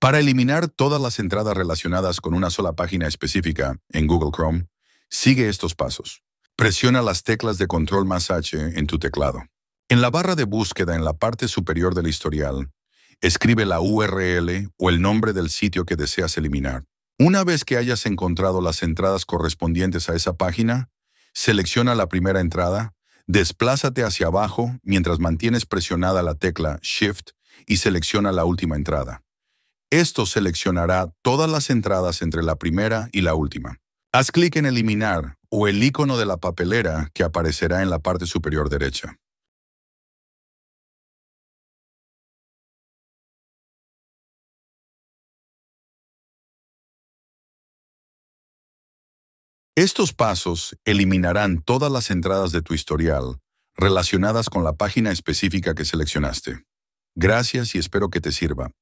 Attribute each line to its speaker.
Speaker 1: Para eliminar todas las entradas relacionadas con una sola página específica en Google Chrome, sigue estos pasos. Presiona las teclas de control más H en tu teclado. En la barra de búsqueda en la parte superior del historial, escribe la URL o el nombre del sitio que deseas eliminar. Una vez que hayas encontrado las entradas correspondientes a esa página, selecciona la primera entrada, desplázate hacia abajo mientras mantienes presionada la tecla Shift y selecciona la última entrada. Esto seleccionará todas las entradas entre la primera y la última. Haz clic en Eliminar o el icono de la papelera que aparecerá en la parte superior derecha. Estos pasos eliminarán todas las entradas de tu historial relacionadas con la página específica que seleccionaste. Gracias y espero que te sirva.